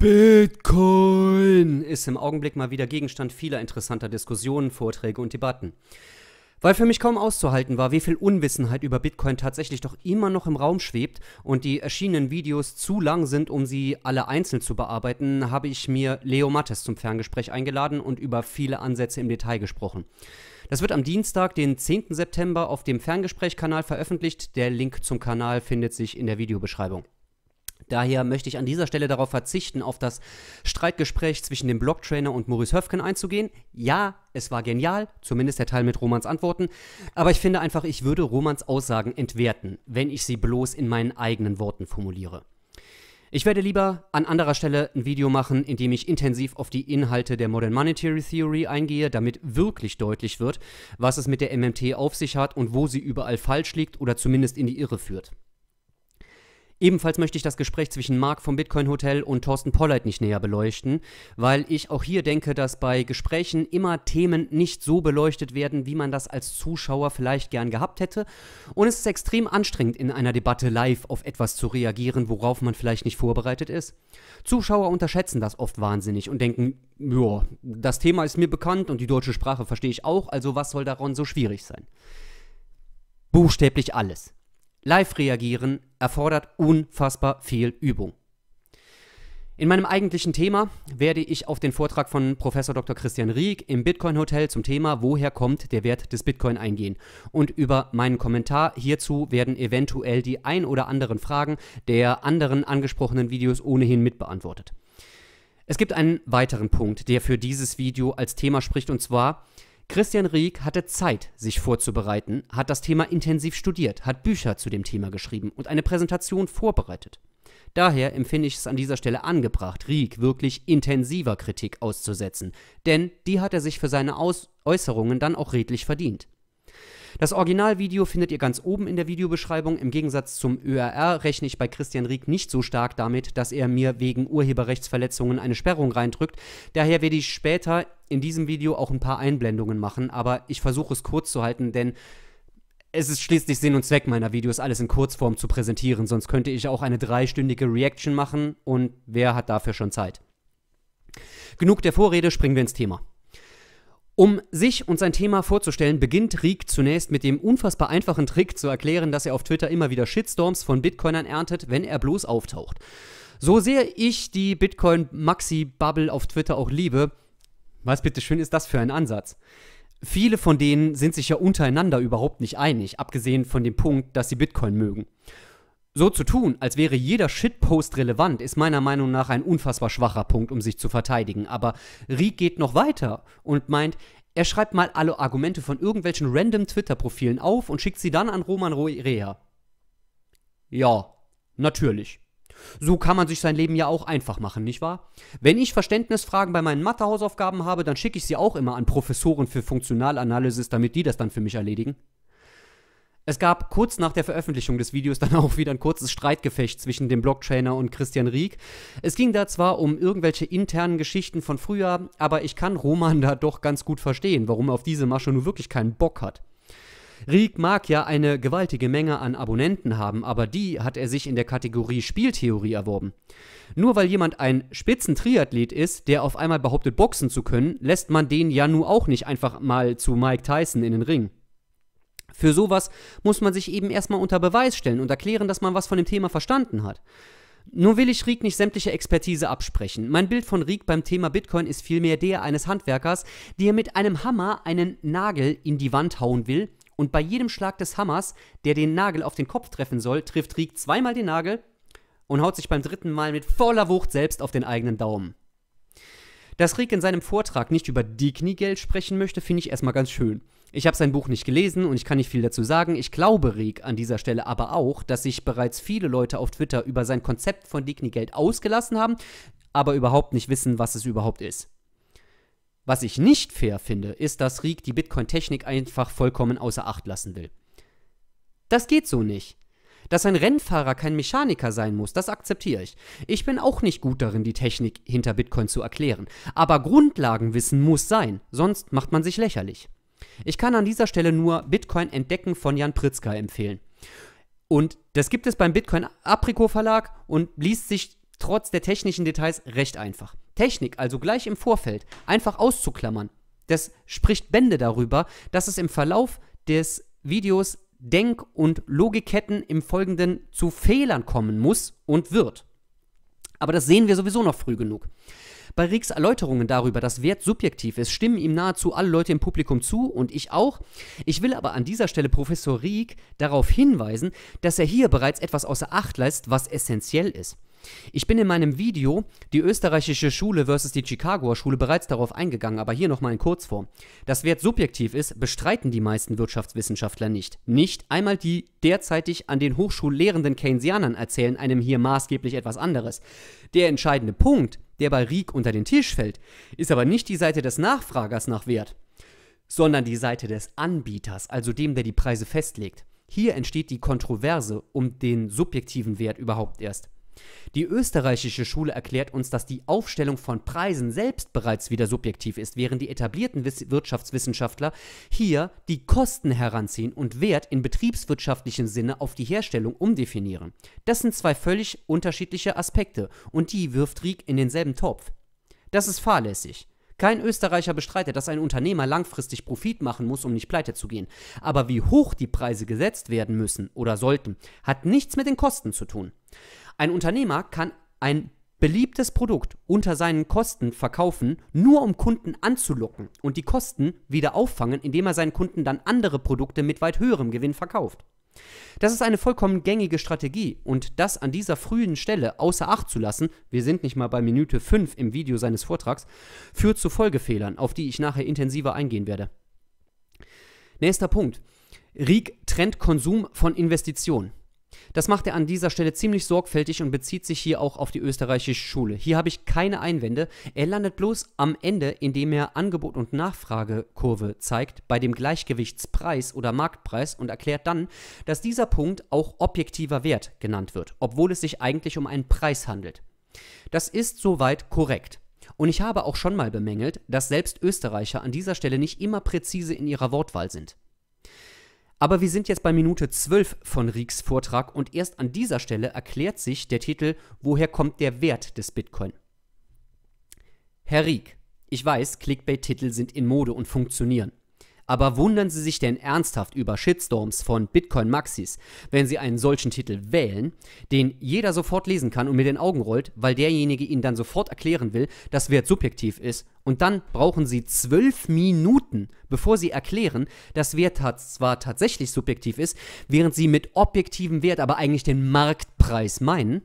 Bitcoin ist im Augenblick mal wieder Gegenstand vieler interessanter Diskussionen, Vorträge und Debatten. Weil für mich kaum auszuhalten war, wie viel Unwissenheit über Bitcoin tatsächlich doch immer noch im Raum schwebt und die erschienenen Videos zu lang sind, um sie alle einzeln zu bearbeiten, habe ich mir Leo Mattes zum Ferngespräch eingeladen und über viele Ansätze im Detail gesprochen. Das wird am Dienstag, den 10. September, auf dem Ferngesprächkanal veröffentlicht. Der Link zum Kanal findet sich in der Videobeschreibung. Daher möchte ich an dieser Stelle darauf verzichten, auf das Streitgespräch zwischen dem Blocktrainer und Maurice Höfken einzugehen. Ja, es war genial, zumindest der Teil mit Romans Antworten. Aber ich finde einfach, ich würde Romans Aussagen entwerten, wenn ich sie bloß in meinen eigenen Worten formuliere. Ich werde lieber an anderer Stelle ein Video machen, in dem ich intensiv auf die Inhalte der Modern Monetary Theory eingehe, damit wirklich deutlich wird, was es mit der MMT auf sich hat und wo sie überall falsch liegt oder zumindest in die Irre führt. Ebenfalls möchte ich das Gespräch zwischen Marc vom Bitcoin Hotel und Thorsten Polleit nicht näher beleuchten, weil ich auch hier denke, dass bei Gesprächen immer Themen nicht so beleuchtet werden, wie man das als Zuschauer vielleicht gern gehabt hätte. Und es ist extrem anstrengend, in einer Debatte live auf etwas zu reagieren, worauf man vielleicht nicht vorbereitet ist. Zuschauer unterschätzen das oft wahnsinnig und denken, ja, das Thema ist mir bekannt und die deutsche Sprache verstehe ich auch, also was soll daran so schwierig sein? Buchstäblich alles. Live reagieren erfordert unfassbar viel Übung. In meinem eigentlichen Thema werde ich auf den Vortrag von Prof. Dr. Christian Rieck im Bitcoin Hotel zum Thema Woher kommt der Wert des Bitcoin eingehen. Und über meinen Kommentar hierzu werden eventuell die ein oder anderen Fragen der anderen angesprochenen Videos ohnehin mitbeantwortet. Es gibt einen weiteren Punkt, der für dieses Video als Thema spricht, und zwar Christian Rieck hatte Zeit, sich vorzubereiten, hat das Thema intensiv studiert, hat Bücher zu dem Thema geschrieben und eine Präsentation vorbereitet. Daher empfinde ich es an dieser Stelle angebracht, Rieck wirklich intensiver Kritik auszusetzen, denn die hat er sich für seine Aus Äußerungen dann auch redlich verdient. Das Originalvideo findet ihr ganz oben in der Videobeschreibung. Im Gegensatz zum ÖRR rechne ich bei Christian Rieck nicht so stark damit, dass er mir wegen Urheberrechtsverletzungen eine Sperrung reindrückt. Daher werde ich später in diesem Video auch ein paar Einblendungen machen, aber ich versuche es kurz zu halten, denn es ist schließlich Sinn und Zweck meiner Videos, alles in Kurzform zu präsentieren, sonst könnte ich auch eine dreistündige Reaction machen und wer hat dafür schon Zeit? Genug der Vorrede, springen wir ins Thema. Um sich und sein Thema vorzustellen, beginnt Rieck zunächst mit dem unfassbar einfachen Trick zu erklären, dass er auf Twitter immer wieder Shitstorms von Bitcoinern erntet, wenn er bloß auftaucht. So sehr ich die Bitcoin-Maxi-Bubble auf Twitter auch liebe, was bitteschön ist das für ein Ansatz? Viele von denen sind sich ja untereinander überhaupt nicht einig, abgesehen von dem Punkt, dass sie Bitcoin mögen. So zu tun, als wäre jeder Shitpost relevant, ist meiner Meinung nach ein unfassbar schwacher Punkt, um sich zu verteidigen. Aber Riek geht noch weiter und meint, er schreibt mal alle Argumente von irgendwelchen random Twitter-Profilen auf und schickt sie dann an Roman Rea. Ja, natürlich. So kann man sich sein Leben ja auch einfach machen, nicht wahr? Wenn ich Verständnisfragen bei meinen Mathehausaufgaben habe, dann schicke ich sie auch immer an Professoren für Funktionalanalysis, damit die das dann für mich erledigen. Es gab kurz nach der Veröffentlichung des Videos dann auch wieder ein kurzes Streitgefecht zwischen dem Blocktrainer und Christian Rieck. Es ging da zwar um irgendwelche internen Geschichten von früher, aber ich kann Roman da doch ganz gut verstehen, warum er auf diese Masche nur wirklich keinen Bock hat. Rieck mag ja eine gewaltige Menge an Abonnenten haben, aber die hat er sich in der Kategorie Spieltheorie erworben. Nur weil jemand ein Spitzentriathlet ist, der auf einmal behauptet, boxen zu können, lässt man den ja nun auch nicht einfach mal zu Mike Tyson in den Ring. Für sowas muss man sich eben erstmal unter Beweis stellen und erklären, dass man was von dem Thema verstanden hat. Nun will ich Riek nicht sämtliche Expertise absprechen. Mein Bild von Riek beim Thema Bitcoin ist vielmehr der eines Handwerkers, der mit einem Hammer einen Nagel in die Wand hauen will und bei jedem Schlag des Hammers, der den Nagel auf den Kopf treffen soll, trifft Riek zweimal den Nagel und haut sich beim dritten Mal mit voller Wucht selbst auf den eigenen Daumen. Dass Riek in seinem Vortrag nicht über die Kniegeld sprechen möchte, finde ich erstmal ganz schön. Ich habe sein Buch nicht gelesen und ich kann nicht viel dazu sagen. Ich glaube Reg an dieser Stelle aber auch, dass sich bereits viele Leute auf Twitter über sein Konzept von Dignigeld ausgelassen haben, aber überhaupt nicht wissen, was es überhaupt ist. Was ich nicht fair finde, ist, dass Rieck die Bitcoin-Technik einfach vollkommen außer Acht lassen will. Das geht so nicht. Dass ein Rennfahrer kein Mechaniker sein muss, das akzeptiere ich. Ich bin auch nicht gut darin, die Technik hinter Bitcoin zu erklären. Aber Grundlagenwissen muss sein, sonst macht man sich lächerlich. Ich kann an dieser Stelle nur Bitcoin Entdecken von Jan Pritzker empfehlen. Und das gibt es beim Bitcoin Aprico Verlag und liest sich trotz der technischen Details recht einfach. Technik, also gleich im Vorfeld, einfach auszuklammern. Das spricht Bände darüber, dass es im Verlauf des Videos Denk- und Logikketten im Folgenden zu Fehlern kommen muss und wird. Aber das sehen wir sowieso noch früh genug. Bei Ricks Erläuterungen darüber, dass Wert subjektiv ist, stimmen ihm nahezu alle Leute im Publikum zu und ich auch. Ich will aber an dieser Stelle Professor Rieck darauf hinweisen, dass er hier bereits etwas außer Acht lässt, was essentiell ist. Ich bin in meinem Video die österreichische Schule versus die Chicagoer Schule bereits darauf eingegangen, aber hier nochmal in Kurzform. Dass Wert subjektiv ist, bestreiten die meisten Wirtschaftswissenschaftler nicht. Nicht einmal die derzeitig an den Hochschullehrenden Keynesianern erzählen einem hier maßgeblich etwas anderes. Der entscheidende Punkt ist, der bei Rieck unter den Tisch fällt, ist aber nicht die Seite des Nachfragers nach Wert, sondern die Seite des Anbieters, also dem, der die Preise festlegt. Hier entsteht die Kontroverse um den subjektiven Wert überhaupt erst. Die österreichische Schule erklärt uns, dass die Aufstellung von Preisen selbst bereits wieder subjektiv ist, während die etablierten Wirtschaftswissenschaftler hier die Kosten heranziehen und Wert in betriebswirtschaftlichem Sinne auf die Herstellung umdefinieren. Das sind zwei völlig unterschiedliche Aspekte und die wirft Rieck in denselben Topf. Das ist fahrlässig. Kein Österreicher bestreitet, dass ein Unternehmer langfristig Profit machen muss, um nicht pleite zu gehen. Aber wie hoch die Preise gesetzt werden müssen oder sollten, hat nichts mit den Kosten zu tun. Ein Unternehmer kann ein beliebtes Produkt unter seinen Kosten verkaufen, nur um Kunden anzulocken und die Kosten wieder auffangen, indem er seinen Kunden dann andere Produkte mit weit höherem Gewinn verkauft. Das ist eine vollkommen gängige Strategie und das an dieser frühen Stelle außer Acht zu lassen, wir sind nicht mal bei Minute 5 im Video seines Vortrags, führt zu Folgefehlern, auf die ich nachher intensiver eingehen werde. Nächster Punkt. Rieck trennt Konsum von Investitionen. Das macht er an dieser Stelle ziemlich sorgfältig und bezieht sich hier auch auf die österreichische Schule. Hier habe ich keine Einwände. Er landet bloß am Ende, indem er Angebot- und Nachfragekurve zeigt bei dem Gleichgewichtspreis oder Marktpreis und erklärt dann, dass dieser Punkt auch objektiver Wert genannt wird, obwohl es sich eigentlich um einen Preis handelt. Das ist soweit korrekt. Und ich habe auch schon mal bemängelt, dass selbst Österreicher an dieser Stelle nicht immer präzise in ihrer Wortwahl sind. Aber wir sind jetzt bei Minute 12 von Rieks Vortrag und erst an dieser Stelle erklärt sich der Titel Woher kommt der Wert des Bitcoin? Herr Rieck, ich weiß, Clickbait-Titel sind in Mode und funktionieren. Aber wundern Sie sich denn ernsthaft über Shitstorms von Bitcoin-Maxis, wenn Sie einen solchen Titel wählen, den jeder sofort lesen kann und mit den Augen rollt, weil derjenige Ihnen dann sofort erklären will, dass Wert subjektiv ist. Und dann brauchen Sie zwölf Minuten, bevor Sie erklären, dass Wert zwar tatsächlich subjektiv ist, während Sie mit objektivem Wert aber eigentlich den Marktpreis meinen.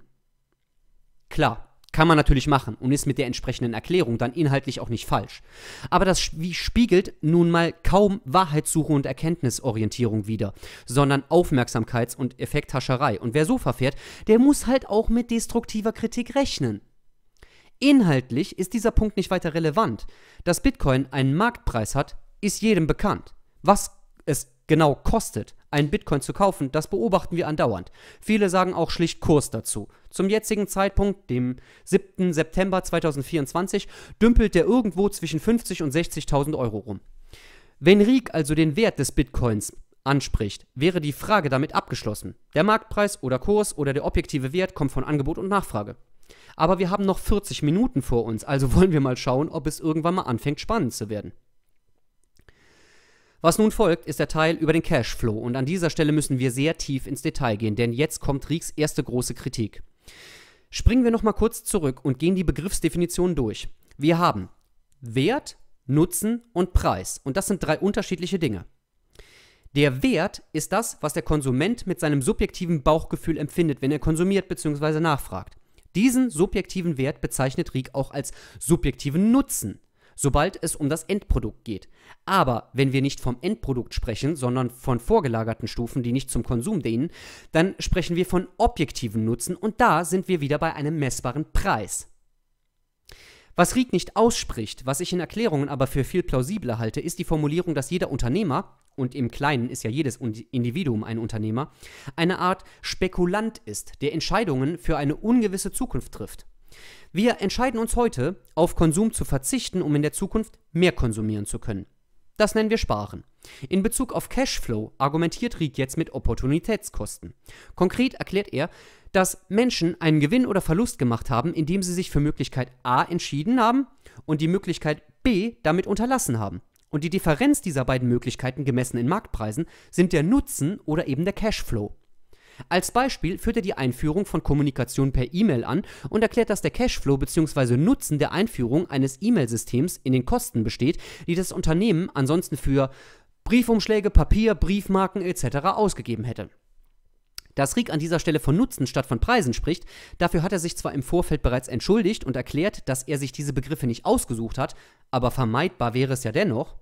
Klar, kann man natürlich machen und ist mit der entsprechenden Erklärung dann inhaltlich auch nicht falsch. Aber das spiegelt nun mal kaum Wahrheitssuche und Erkenntnisorientierung wider, sondern Aufmerksamkeits- und Effekthascherei. Und wer so verfährt, der muss halt auch mit destruktiver Kritik rechnen. Inhaltlich ist dieser Punkt nicht weiter relevant. Dass Bitcoin einen Marktpreis hat, ist jedem bekannt. Was es genau kostet, einen Bitcoin zu kaufen, das beobachten wir andauernd. Viele sagen auch schlicht Kurs dazu. Zum jetzigen Zeitpunkt, dem 7. September 2024, dümpelt der irgendwo zwischen 50 und 60.000 Euro rum. Wenn Rieck also den Wert des Bitcoins anspricht, wäre die Frage damit abgeschlossen. Der Marktpreis oder Kurs oder der objektive Wert kommt von Angebot und Nachfrage. Aber wir haben noch 40 Minuten vor uns, also wollen wir mal schauen, ob es irgendwann mal anfängt spannend zu werden. Was nun folgt, ist der Teil über den Cashflow und an dieser Stelle müssen wir sehr tief ins Detail gehen, denn jetzt kommt Rieks erste große Kritik. Springen wir nochmal kurz zurück und gehen die Begriffsdefinitionen durch. Wir haben Wert, Nutzen und Preis und das sind drei unterschiedliche Dinge. Der Wert ist das, was der Konsument mit seinem subjektiven Bauchgefühl empfindet, wenn er konsumiert bzw. nachfragt. Diesen subjektiven Wert bezeichnet Rieck auch als subjektiven Nutzen sobald es um das Endprodukt geht. Aber wenn wir nicht vom Endprodukt sprechen, sondern von vorgelagerten Stufen, die nicht zum Konsum dienen, dann sprechen wir von objektiven Nutzen und da sind wir wieder bei einem messbaren Preis. Was Rieck nicht ausspricht, was ich in Erklärungen aber für viel plausibler halte, ist die Formulierung, dass jeder Unternehmer, und im Kleinen ist ja jedes Individuum ein Unternehmer, eine Art Spekulant ist, der Entscheidungen für eine ungewisse Zukunft trifft. Wir entscheiden uns heute, auf Konsum zu verzichten, um in der Zukunft mehr konsumieren zu können. Das nennen wir Sparen. In Bezug auf Cashflow argumentiert Rieck jetzt mit Opportunitätskosten. Konkret erklärt er, dass Menschen einen Gewinn oder Verlust gemacht haben, indem sie sich für Möglichkeit A entschieden haben und die Möglichkeit B damit unterlassen haben. Und die Differenz dieser beiden Möglichkeiten gemessen in Marktpreisen sind der Nutzen oder eben der Cashflow. Als Beispiel führt er die Einführung von Kommunikation per E-Mail an und erklärt, dass der Cashflow bzw. Nutzen der Einführung eines E-Mail-Systems in den Kosten besteht, die das Unternehmen ansonsten für Briefumschläge, Papier, Briefmarken etc. ausgegeben hätte. Dass Srik an dieser Stelle von Nutzen statt von Preisen spricht, dafür hat er sich zwar im Vorfeld bereits entschuldigt und erklärt, dass er sich diese Begriffe nicht ausgesucht hat, aber vermeidbar wäre es ja dennoch,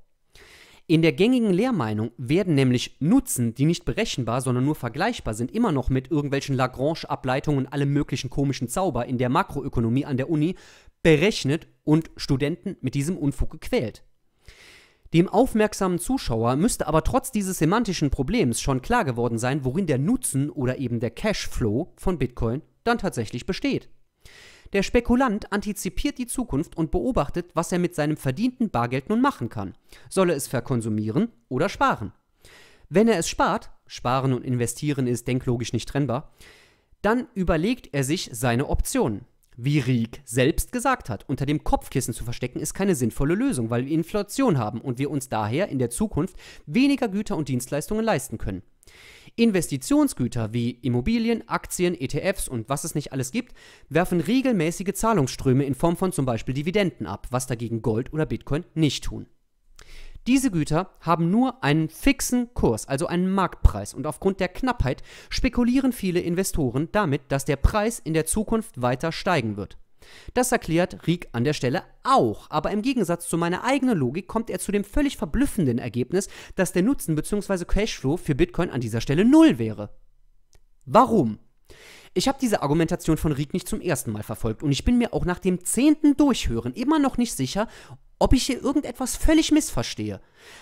in der gängigen Lehrmeinung werden nämlich Nutzen, die nicht berechenbar, sondern nur vergleichbar sind, immer noch mit irgendwelchen Lagrange-Ableitungen und allem möglichen komischen Zauber in der Makroökonomie an der Uni berechnet und Studenten mit diesem Unfug gequält. Dem aufmerksamen Zuschauer müsste aber trotz dieses semantischen Problems schon klar geworden sein, worin der Nutzen oder eben der Cashflow von Bitcoin dann tatsächlich besteht. Der Spekulant antizipiert die Zukunft und beobachtet, was er mit seinem verdienten Bargeld nun machen kann. Soll er es verkonsumieren oder sparen? Wenn er es spart, sparen und investieren ist denklogisch nicht trennbar, dann überlegt er sich seine Optionen. Wie Rieck selbst gesagt hat, unter dem Kopfkissen zu verstecken ist keine sinnvolle Lösung, weil wir Inflation haben und wir uns daher in der Zukunft weniger Güter und Dienstleistungen leisten können. Investitionsgüter wie Immobilien, Aktien, ETFs und was es nicht alles gibt, werfen regelmäßige Zahlungsströme in Form von zum Beispiel Dividenden ab, was dagegen Gold oder Bitcoin nicht tun. Diese Güter haben nur einen fixen Kurs, also einen Marktpreis, und aufgrund der Knappheit spekulieren viele Investoren damit, dass der Preis in der Zukunft weiter steigen wird. Das erklärt Rieck an der Stelle auch, aber im Gegensatz zu meiner eigenen Logik kommt er zu dem völlig verblüffenden Ergebnis, dass der Nutzen bzw. Cashflow für Bitcoin an dieser Stelle null wäre. Warum? Ich habe diese Argumentation von Rieck nicht zum ersten Mal verfolgt und ich bin mir auch nach dem zehnten Durchhören immer noch nicht sicher, ob ich hier irgendetwas völlig missverstehe.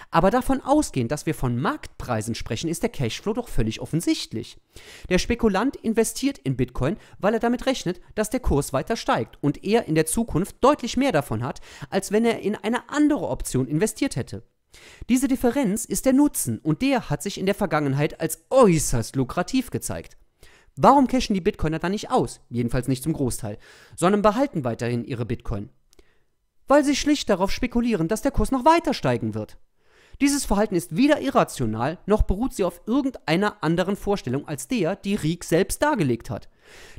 Aber davon ausgehend, dass wir von Marktpreisen sprechen, ist der Cashflow doch völlig offensichtlich. Der Spekulant investiert in Bitcoin, weil er damit rechnet, dass der Kurs weiter steigt und er in der Zukunft deutlich mehr davon hat, als wenn er in eine andere Option investiert hätte. Diese Differenz ist der Nutzen und der hat sich in der Vergangenheit als äußerst lukrativ gezeigt. Warum cashen die Bitcoiner dann nicht aus? Jedenfalls nicht zum Großteil, sondern behalten weiterhin ihre Bitcoin weil sie schlicht darauf spekulieren, dass der Kurs noch weiter steigen wird. Dieses Verhalten ist weder irrational, noch beruht sie auf irgendeiner anderen Vorstellung als der, die Rieck selbst dargelegt hat.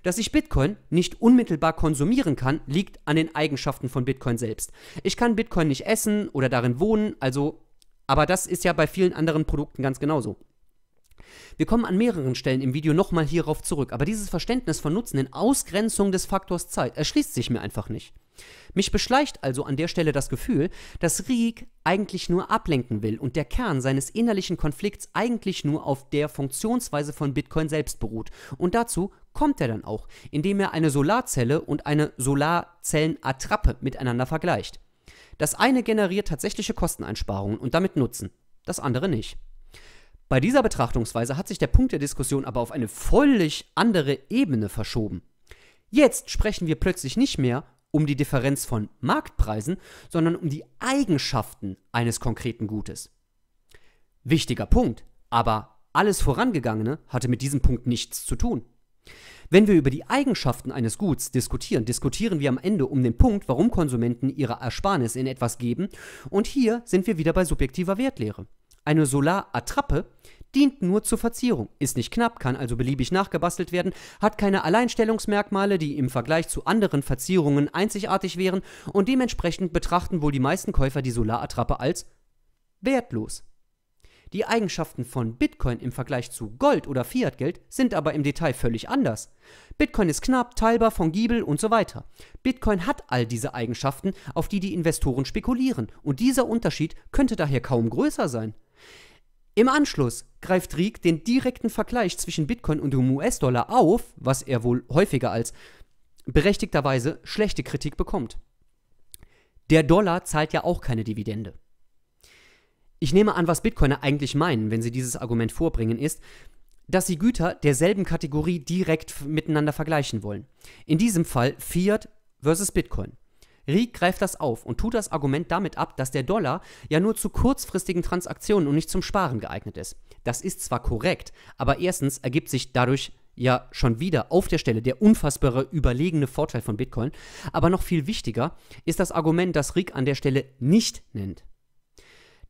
Dass ich Bitcoin nicht unmittelbar konsumieren kann, liegt an den Eigenschaften von Bitcoin selbst. Ich kann Bitcoin nicht essen oder darin wohnen, also, aber das ist ja bei vielen anderen Produkten ganz genauso. Wir kommen an mehreren Stellen im Video nochmal hierauf zurück, aber dieses Verständnis von Nutzen in Ausgrenzung des Faktors Zeit erschließt sich mir einfach nicht. Mich beschleicht also an der Stelle das Gefühl, dass Rieck eigentlich nur ablenken will und der Kern seines innerlichen Konflikts eigentlich nur auf der Funktionsweise von Bitcoin selbst beruht. Und dazu kommt er dann auch, indem er eine Solarzelle und eine Solarzellenattrappe miteinander vergleicht. Das eine generiert tatsächliche Kosteneinsparungen und damit Nutzen, das andere nicht. Bei dieser Betrachtungsweise hat sich der Punkt der Diskussion aber auf eine völlig andere Ebene verschoben. Jetzt sprechen wir plötzlich nicht mehr um die Differenz von Marktpreisen, sondern um die Eigenschaften eines konkreten Gutes. Wichtiger Punkt, aber alles Vorangegangene hatte mit diesem Punkt nichts zu tun. Wenn wir über die Eigenschaften eines Guts diskutieren, diskutieren wir am Ende um den Punkt, warum Konsumenten ihre Ersparnis in etwas geben, und hier sind wir wieder bei subjektiver Wertlehre. Eine Solarattrappe dient nur zur Verzierung, ist nicht knapp, kann also beliebig nachgebastelt werden, hat keine Alleinstellungsmerkmale, die im Vergleich zu anderen Verzierungen einzigartig wären und dementsprechend betrachten wohl die meisten Käufer die Solarattrappe als wertlos. Die Eigenschaften von Bitcoin im Vergleich zu Gold oder Fiatgeld sind aber im Detail völlig anders. Bitcoin ist knapp, teilbar, fungibel und so weiter. Bitcoin hat all diese Eigenschaften, auf die die Investoren spekulieren und dieser Unterschied könnte daher kaum größer sein. Im Anschluss greift Rieck den direkten Vergleich zwischen Bitcoin und dem US-Dollar auf, was er wohl häufiger als berechtigterweise schlechte Kritik bekommt. Der Dollar zahlt ja auch keine Dividende. Ich nehme an, was Bitcoiner eigentlich meinen, wenn sie dieses Argument vorbringen, ist, dass sie Güter derselben Kategorie direkt miteinander vergleichen wollen. In diesem Fall Fiat versus Bitcoin. Rieck greift das auf und tut das Argument damit ab, dass der Dollar ja nur zu kurzfristigen Transaktionen und nicht zum Sparen geeignet ist. Das ist zwar korrekt, aber erstens ergibt sich dadurch ja schon wieder auf der Stelle der unfassbare überlegene Vorteil von Bitcoin, aber noch viel wichtiger ist das Argument, das Rieck an der Stelle nicht nennt.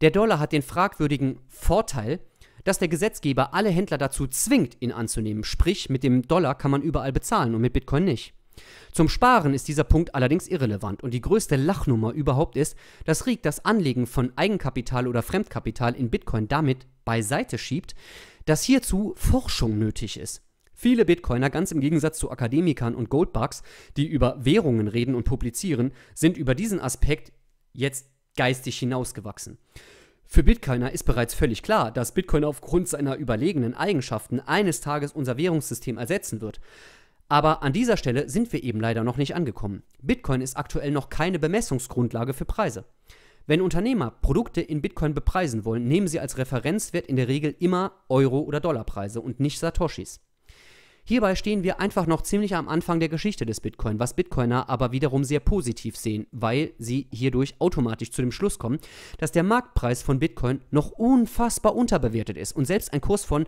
Der Dollar hat den fragwürdigen Vorteil, dass der Gesetzgeber alle Händler dazu zwingt, ihn anzunehmen. Sprich, mit dem Dollar kann man überall bezahlen und mit Bitcoin nicht. Zum Sparen ist dieser Punkt allerdings irrelevant und die größte Lachnummer überhaupt ist, dass Rieck das Anlegen von Eigenkapital oder Fremdkapital in Bitcoin damit beiseite schiebt, dass hierzu Forschung nötig ist. Viele Bitcoiner, ganz im Gegensatz zu Akademikern und Goldbugs, die über Währungen reden und publizieren, sind über diesen Aspekt jetzt geistig hinausgewachsen. Für Bitcoiner ist bereits völlig klar, dass Bitcoin aufgrund seiner überlegenen Eigenschaften eines Tages unser Währungssystem ersetzen wird. Aber an dieser Stelle sind wir eben leider noch nicht angekommen. Bitcoin ist aktuell noch keine Bemessungsgrundlage für Preise. Wenn Unternehmer Produkte in Bitcoin bepreisen wollen, nehmen sie als Referenzwert in der Regel immer Euro- oder Dollarpreise und nicht Satoshis. Hierbei stehen wir einfach noch ziemlich am Anfang der Geschichte des Bitcoin, was Bitcoiner aber wiederum sehr positiv sehen, weil sie hierdurch automatisch zu dem Schluss kommen, dass der Marktpreis von Bitcoin noch unfassbar unterbewertet ist und selbst ein Kurs von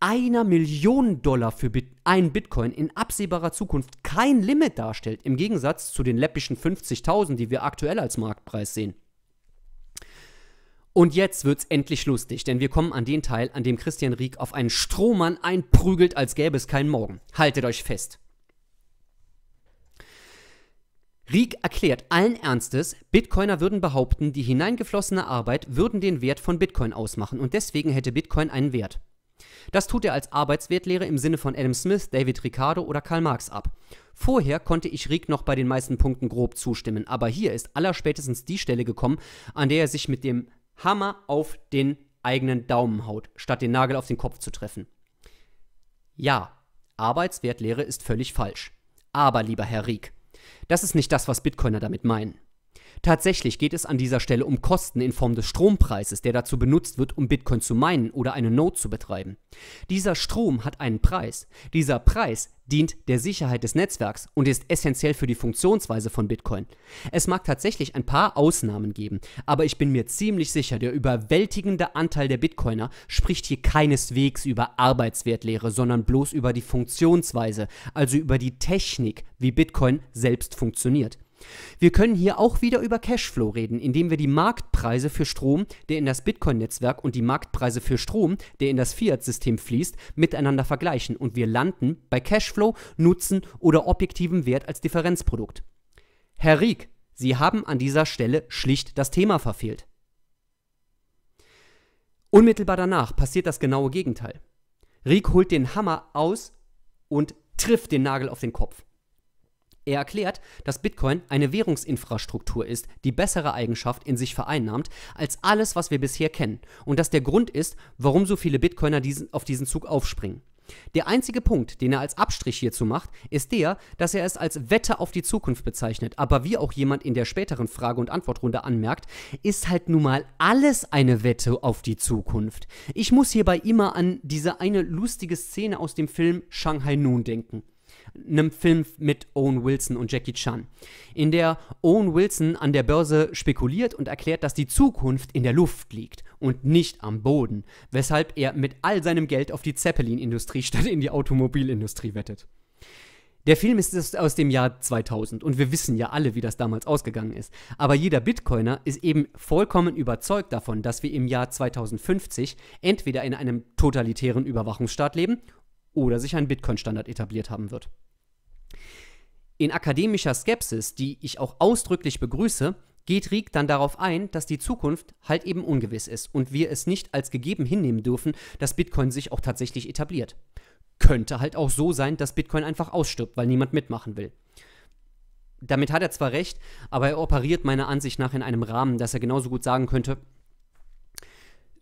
einer Million Dollar für Bit einen Bitcoin in absehbarer Zukunft kein Limit darstellt, im Gegensatz zu den läppischen 50.000, die wir aktuell als Marktpreis sehen. Und jetzt wird's endlich lustig, denn wir kommen an den Teil, an dem Christian Rieck auf einen Strohmann einprügelt, als gäbe es keinen Morgen. Haltet euch fest. Rieck erklärt allen Ernstes, Bitcoiner würden behaupten, die hineingeflossene Arbeit würden den Wert von Bitcoin ausmachen und deswegen hätte Bitcoin einen Wert. Das tut er als Arbeitswertlehre im Sinne von Adam Smith, David Ricardo oder Karl Marx ab. Vorher konnte ich Rieck noch bei den meisten Punkten grob zustimmen, aber hier ist allerspätestens die Stelle gekommen, an der er sich mit dem Hammer auf den eigenen Daumen haut, statt den Nagel auf den Kopf zu treffen. Ja, Arbeitswertlehre ist völlig falsch. Aber, lieber Herr Rieck, das ist nicht das, was Bitcoiner damit meinen. Tatsächlich geht es an dieser Stelle um Kosten in Form des Strompreises, der dazu benutzt wird, um Bitcoin zu meinen oder eine Node zu betreiben. Dieser Strom hat einen Preis. Dieser Preis dient der Sicherheit des Netzwerks und ist essentiell für die Funktionsweise von Bitcoin. Es mag tatsächlich ein paar Ausnahmen geben, aber ich bin mir ziemlich sicher, der überwältigende Anteil der Bitcoiner spricht hier keineswegs über Arbeitswertlehre, sondern bloß über die Funktionsweise, also über die Technik, wie Bitcoin selbst funktioniert. Wir können hier auch wieder über Cashflow reden, indem wir die Marktpreise für Strom, der in das Bitcoin-Netzwerk und die Marktpreise für Strom, der in das Fiat-System fließt, miteinander vergleichen und wir landen bei Cashflow, Nutzen oder objektivem Wert als Differenzprodukt. Herr Rieck, Sie haben an dieser Stelle schlicht das Thema verfehlt. Unmittelbar danach passiert das genaue Gegenteil. Rieck holt den Hammer aus und trifft den Nagel auf den Kopf. Er erklärt, dass Bitcoin eine Währungsinfrastruktur ist, die bessere Eigenschaft in sich vereinnahmt als alles, was wir bisher kennen und dass der Grund ist, warum so viele Bitcoiner diesen, auf diesen Zug aufspringen. Der einzige Punkt, den er als Abstrich hierzu macht, ist der, dass er es als Wette auf die Zukunft bezeichnet. Aber wie auch jemand in der späteren Frage- und Antwortrunde anmerkt, ist halt nun mal alles eine Wette auf die Zukunft. Ich muss hierbei immer an diese eine lustige Szene aus dem Film Shanghai Nun denken einem Film mit Owen Wilson und Jackie Chan, in der Owen Wilson an der Börse spekuliert und erklärt, dass die Zukunft in der Luft liegt und nicht am Boden, weshalb er mit all seinem Geld auf die Zeppelin-Industrie statt in die Automobilindustrie wettet. Der Film ist aus dem Jahr 2000 und wir wissen ja alle, wie das damals ausgegangen ist. Aber jeder Bitcoiner ist eben vollkommen überzeugt davon, dass wir im Jahr 2050 entweder in einem totalitären Überwachungsstaat leben oder sich ein Bitcoin-Standard etabliert haben wird. In akademischer Skepsis, die ich auch ausdrücklich begrüße, geht Rieck dann darauf ein, dass die Zukunft halt eben ungewiss ist und wir es nicht als gegeben hinnehmen dürfen, dass Bitcoin sich auch tatsächlich etabliert. Könnte halt auch so sein, dass Bitcoin einfach ausstirbt, weil niemand mitmachen will. Damit hat er zwar recht, aber er operiert meiner Ansicht nach in einem Rahmen, dass er genauso gut sagen könnte,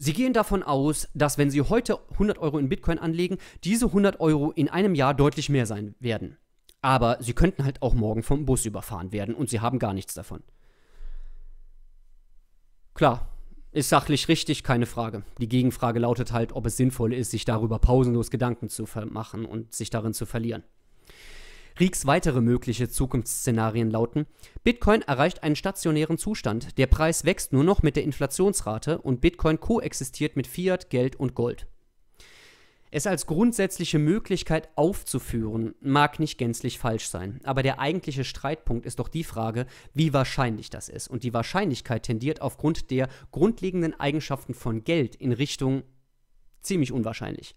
Sie gehen davon aus, dass wenn Sie heute 100 Euro in Bitcoin anlegen, diese 100 Euro in einem Jahr deutlich mehr sein werden. Aber Sie könnten halt auch morgen vom Bus überfahren werden und Sie haben gar nichts davon. Klar, ist sachlich richtig, keine Frage. Die Gegenfrage lautet halt, ob es sinnvoll ist, sich darüber pausenlos Gedanken zu machen und sich darin zu verlieren. Riegs weitere mögliche Zukunftsszenarien lauten: Bitcoin erreicht einen stationären Zustand, der Preis wächst nur noch mit der Inflationsrate und Bitcoin koexistiert mit Fiat, Geld und Gold. Es als grundsätzliche Möglichkeit aufzuführen, mag nicht gänzlich falsch sein, aber der eigentliche Streitpunkt ist doch die Frage, wie wahrscheinlich das ist. Und die Wahrscheinlichkeit tendiert aufgrund der grundlegenden Eigenschaften von Geld in Richtung ziemlich unwahrscheinlich.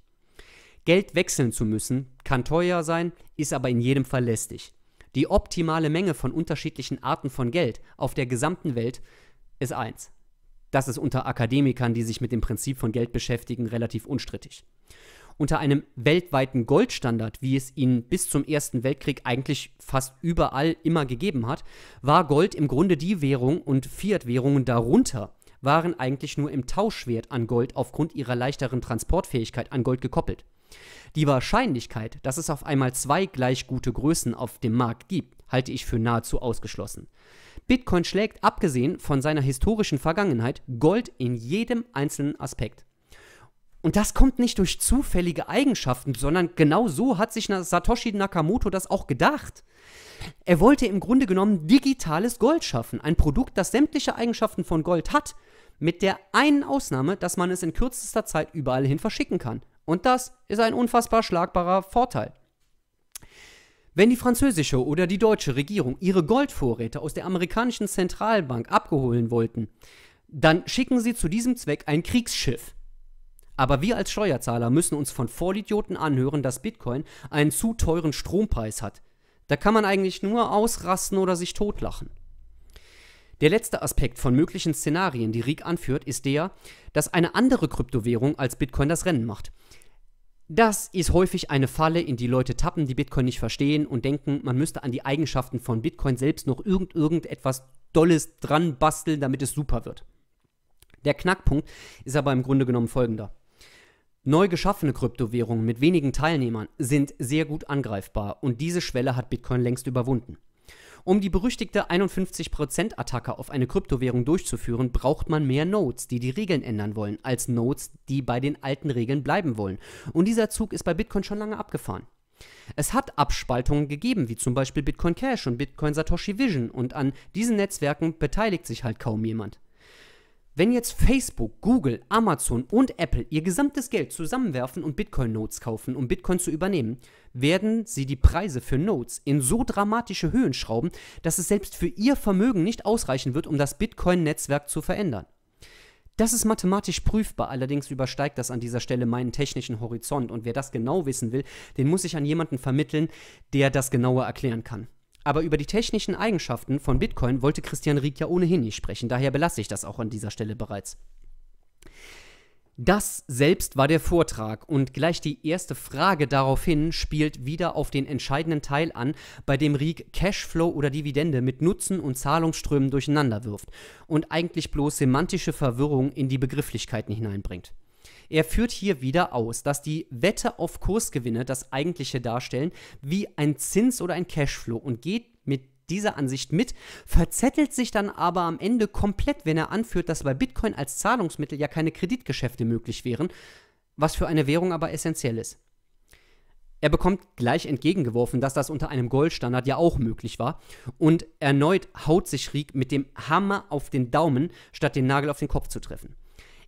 Geld wechseln zu müssen, kann teuer sein, ist aber in jedem Fall lästig. Die optimale Menge von unterschiedlichen Arten von Geld auf der gesamten Welt ist eins. Das ist unter Akademikern, die sich mit dem Prinzip von Geld beschäftigen, relativ unstrittig. Unter einem weltweiten Goldstandard, wie es ihn bis zum Ersten Weltkrieg eigentlich fast überall immer gegeben hat, war Gold im Grunde die Währung und Fiat-Währungen darunter waren eigentlich nur im Tauschwert an Gold aufgrund ihrer leichteren Transportfähigkeit an Gold gekoppelt. Die Wahrscheinlichkeit, dass es auf einmal zwei gleich gute Größen auf dem Markt gibt, halte ich für nahezu ausgeschlossen. Bitcoin schlägt, abgesehen von seiner historischen Vergangenheit, Gold in jedem einzelnen Aspekt. Und das kommt nicht durch zufällige Eigenschaften, sondern genau so hat sich Satoshi Nakamoto das auch gedacht. Er wollte im Grunde genommen digitales Gold schaffen, ein Produkt, das sämtliche Eigenschaften von Gold hat, mit der einen Ausnahme, dass man es in kürzester Zeit überall hin verschicken kann. Und das ist ein unfassbar schlagbarer Vorteil. Wenn die französische oder die deutsche Regierung ihre Goldvorräte aus der amerikanischen Zentralbank abgeholen wollten, dann schicken sie zu diesem Zweck ein Kriegsschiff. Aber wir als Steuerzahler müssen uns von Vollidioten anhören, dass Bitcoin einen zu teuren Strompreis hat. Da kann man eigentlich nur ausrasten oder sich totlachen. Der letzte Aspekt von möglichen Szenarien, die Rieck anführt, ist der, dass eine andere Kryptowährung als Bitcoin das Rennen macht. Das ist häufig eine Falle, in die Leute tappen, die Bitcoin nicht verstehen und denken, man müsste an die Eigenschaften von Bitcoin selbst noch irgend, irgendetwas Dolles dran basteln, damit es super wird. Der Knackpunkt ist aber im Grunde genommen folgender. Neu geschaffene Kryptowährungen mit wenigen Teilnehmern sind sehr gut angreifbar und diese Schwelle hat Bitcoin längst überwunden. Um die berüchtigte 51%-Attacke auf eine Kryptowährung durchzuführen, braucht man mehr Nodes, die die Regeln ändern wollen, als Nodes, die bei den alten Regeln bleiben wollen. Und dieser Zug ist bei Bitcoin schon lange abgefahren. Es hat Abspaltungen gegeben, wie zum Beispiel Bitcoin Cash und Bitcoin Satoshi Vision, und an diesen Netzwerken beteiligt sich halt kaum jemand. Wenn jetzt Facebook, Google, Amazon und Apple ihr gesamtes Geld zusammenwerfen und Bitcoin-Notes kaufen, um Bitcoin zu übernehmen, werden sie die Preise für Notes in so dramatische Höhen schrauben, dass es selbst für ihr Vermögen nicht ausreichen wird, um das Bitcoin-Netzwerk zu verändern. Das ist mathematisch prüfbar, allerdings übersteigt das an dieser Stelle meinen technischen Horizont und wer das genau wissen will, den muss ich an jemanden vermitteln, der das genauer erklären kann. Aber über die technischen Eigenschaften von Bitcoin wollte Christian Rieck ja ohnehin nicht sprechen, daher belasse ich das auch an dieser Stelle bereits. Das selbst war der Vortrag und gleich die erste Frage daraufhin spielt wieder auf den entscheidenden Teil an, bei dem Rieck Cashflow oder Dividende mit Nutzen und Zahlungsströmen durcheinander wirft und eigentlich bloß semantische Verwirrung in die Begrifflichkeiten hineinbringt. Er führt hier wieder aus, dass die Wette auf Kursgewinne das eigentliche darstellen, wie ein Zins oder ein Cashflow und geht mit dieser Ansicht mit, verzettelt sich dann aber am Ende komplett, wenn er anführt, dass bei Bitcoin als Zahlungsmittel ja keine Kreditgeschäfte möglich wären, was für eine Währung aber essentiell ist. Er bekommt gleich entgegengeworfen, dass das unter einem Goldstandard ja auch möglich war. Und erneut haut sich Rieck mit dem Hammer auf den Daumen, statt den Nagel auf den Kopf zu treffen.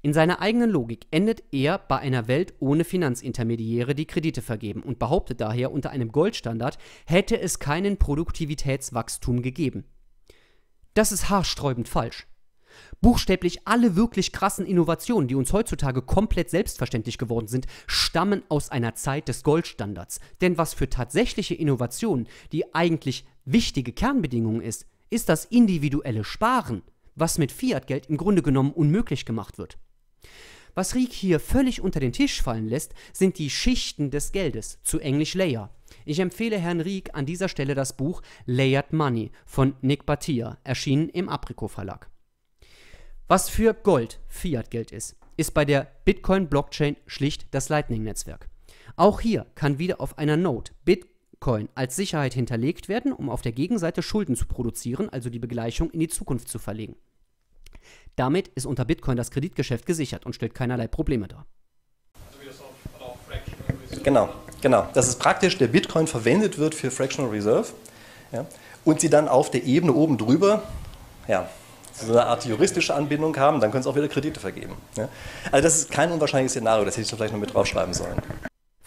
In seiner eigenen Logik endet er bei einer Welt ohne Finanzintermediäre, die Kredite vergeben und behauptet daher, unter einem Goldstandard hätte es keinen Produktivitätswachstum gegeben. Das ist haarsträubend falsch. Buchstäblich alle wirklich krassen Innovationen, die uns heutzutage komplett selbstverständlich geworden sind, stammen aus einer Zeit des Goldstandards. Denn was für tatsächliche Innovationen die eigentlich wichtige Kernbedingung ist, ist das individuelle Sparen, was mit Fiat-Geld im Grunde genommen unmöglich gemacht wird. Was Rieck hier völlig unter den Tisch fallen lässt, sind die Schichten des Geldes, zu Englisch Layer. Ich empfehle Herrn Rieck an dieser Stelle das Buch Layered Money von Nick Batia, erschienen im Apriko Verlag. Was für Gold Fiat-Geld ist, ist bei der Bitcoin-Blockchain schlicht das Lightning-Netzwerk. Auch hier kann wieder auf einer Note Bitcoin als Sicherheit hinterlegt werden, um auf der Gegenseite Schulden zu produzieren, also die Begleichung in die Zukunft zu verlegen. Damit ist unter Bitcoin das Kreditgeschäft gesichert und stellt keinerlei Probleme dar. Genau, genau. Das ist praktisch, der Bitcoin verwendet wird für Fractional Reserve ja, und sie dann auf der Ebene oben drüber, ja, so eine Art juristische Anbindung haben, dann können sie auch wieder Kredite vergeben. Ja. Also das ist kein unwahrscheinliches Szenario, das hätte ich vielleicht noch mit draufschreiben sollen.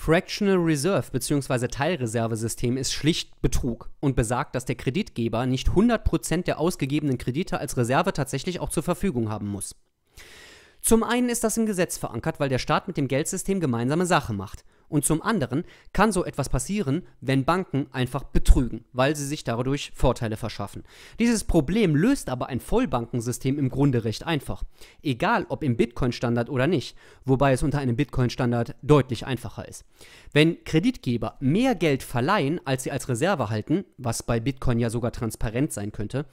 Fractional Reserve bzw. Teilreservesystem ist schlicht Betrug und besagt, dass der Kreditgeber nicht 100% der ausgegebenen Kredite als Reserve tatsächlich auch zur Verfügung haben muss. Zum einen ist das im Gesetz verankert, weil der Staat mit dem Geldsystem gemeinsame Sache macht und zum anderen kann so etwas passieren, wenn Banken einfach betrügen, weil sie sich dadurch Vorteile verschaffen. Dieses Problem löst aber ein Vollbankensystem im Grunde recht einfach. Egal ob im Bitcoin-Standard oder nicht, wobei es unter einem Bitcoin-Standard deutlich einfacher ist. Wenn Kreditgeber mehr Geld verleihen, als sie als Reserve halten, was bei Bitcoin ja sogar transparent sein könnte,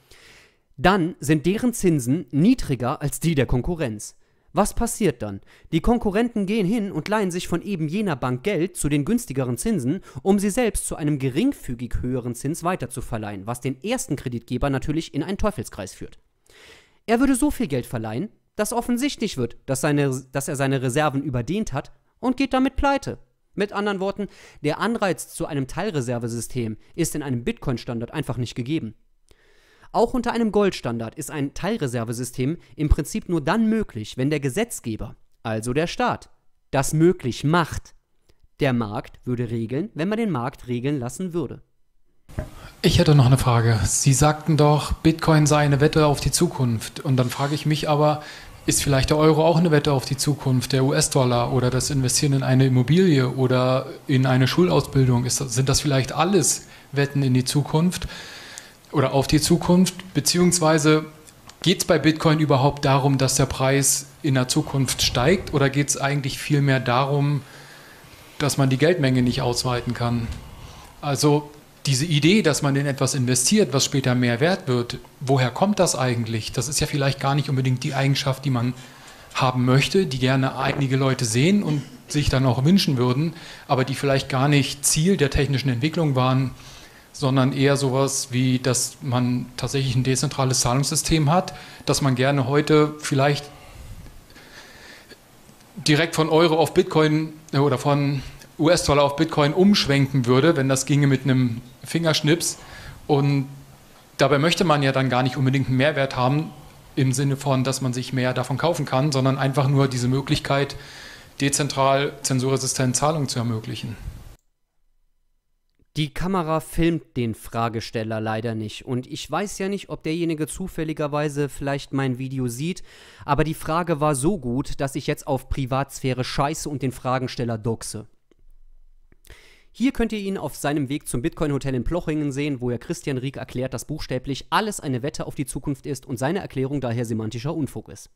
dann sind deren Zinsen niedriger als die der Konkurrenz. Was passiert dann? Die Konkurrenten gehen hin und leihen sich von eben jener Bank Geld zu den günstigeren Zinsen, um sie selbst zu einem geringfügig höheren Zins weiterzuverleihen, was den ersten Kreditgeber natürlich in einen Teufelskreis führt. Er würde so viel Geld verleihen, dass offensichtlich wird, dass, seine, dass er seine Reserven überdehnt hat und geht damit pleite. Mit anderen Worten, der Anreiz zu einem Teilreservesystem ist in einem Bitcoin-Standard einfach nicht gegeben. Auch unter einem Goldstandard ist ein Teilreservesystem im Prinzip nur dann möglich, wenn der Gesetzgeber, also der Staat, das möglich macht. Der Markt würde regeln, wenn man den Markt regeln lassen würde. Ich hätte noch eine Frage. Sie sagten doch, Bitcoin sei eine Wette auf die Zukunft. Und dann frage ich mich aber, ist vielleicht der Euro auch eine Wette auf die Zukunft, der US-Dollar oder das Investieren in eine Immobilie oder in eine Schulausbildung? Ist, sind das vielleicht alles Wetten in die Zukunft? oder auf die Zukunft? Beziehungsweise geht es bei Bitcoin überhaupt darum, dass der Preis in der Zukunft steigt oder geht es eigentlich vielmehr darum, dass man die Geldmenge nicht ausweiten kann? Also diese Idee, dass man in etwas investiert, was später mehr wert wird, woher kommt das eigentlich? Das ist ja vielleicht gar nicht unbedingt die Eigenschaft, die man haben möchte, die gerne einige Leute sehen und sich dann auch wünschen würden, aber die vielleicht gar nicht Ziel der technischen Entwicklung waren, sondern eher sowas wie, dass man tatsächlich ein dezentrales Zahlungssystem hat, dass man gerne heute vielleicht direkt von Euro auf Bitcoin äh, oder von US-Dollar auf Bitcoin umschwenken würde, wenn das ginge mit einem Fingerschnips. Und dabei möchte man ja dann gar nicht unbedingt einen Mehrwert haben im Sinne von, dass man sich mehr davon kaufen kann, sondern einfach nur diese Möglichkeit, dezentral zensurresistent Zahlungen zu ermöglichen. Die Kamera filmt den Fragesteller leider nicht und ich weiß ja nicht, ob derjenige zufälligerweise vielleicht mein Video sieht, aber die Frage war so gut, dass ich jetzt auf Privatsphäre scheiße und den Fragesteller doxe. Hier könnt ihr ihn auf seinem Weg zum Bitcoin Hotel in Plochingen sehen, wo er Christian Rieck erklärt, dass buchstäblich alles eine Wette auf die Zukunft ist und seine Erklärung daher semantischer Unfug ist.